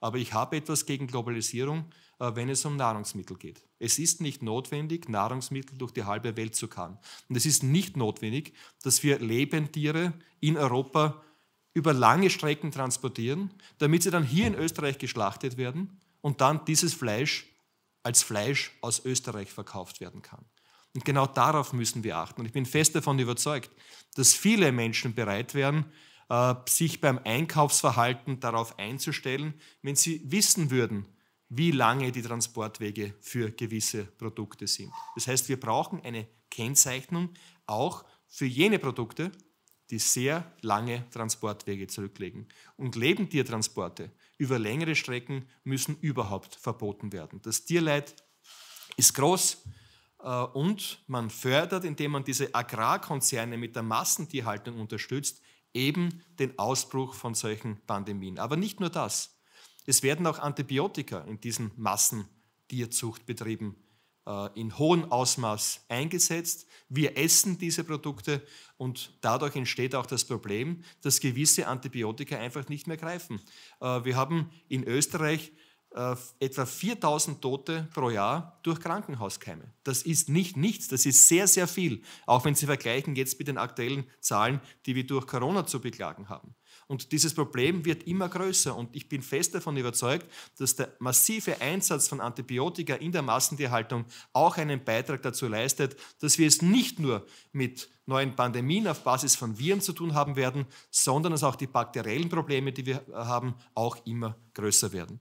Aber ich habe etwas gegen Globalisierung, äh, wenn es um Nahrungsmittel geht. Es ist nicht notwendig, Nahrungsmittel durch die halbe Welt zu karren. Und es ist nicht notwendig, dass wir Lebendtiere in Europa über lange Strecken transportieren, damit sie dann hier in Österreich geschlachtet werden und dann dieses Fleisch als Fleisch aus Österreich verkauft werden kann. Und genau darauf müssen wir achten. Und ich bin fest davon überzeugt, dass viele Menschen bereit wären, äh, sich beim Einkaufsverhalten darauf einzustellen, wenn sie wissen würden, wie lange die Transportwege für gewisse Produkte sind. Das heißt, wir brauchen eine Kennzeichnung auch für jene Produkte, die sehr lange Transportwege zurücklegen. Und Lebendiertransporte über längere Strecken müssen überhaupt verboten werden. Das Tierleid ist groß äh, und man fördert, indem man diese Agrarkonzerne mit der Massentierhaltung unterstützt, eben den Ausbruch von solchen Pandemien. Aber nicht nur das. Es werden auch Antibiotika in diesen Massentierzuchtbetrieben äh, in hohem Ausmaß eingesetzt. Wir essen diese Produkte und dadurch entsteht auch das Problem, dass gewisse Antibiotika einfach nicht mehr greifen. Äh, wir haben in Österreich äh, etwa 4000 Tote pro Jahr durch Krankenhauskeime. Das ist nicht nichts, das ist sehr, sehr viel, auch wenn Sie vergleichen jetzt mit den aktuellen Zahlen, die wir durch Corona zu beklagen haben. Und dieses Problem wird immer größer. Und ich bin fest davon überzeugt, dass der massive Einsatz von Antibiotika in der Massentierhaltung auch einen Beitrag dazu leistet, dass wir es nicht nur mit neuen Pandemien auf Basis von Viren zu tun haben werden, sondern dass auch die bakteriellen Probleme, die wir äh, haben, auch immer größer werden.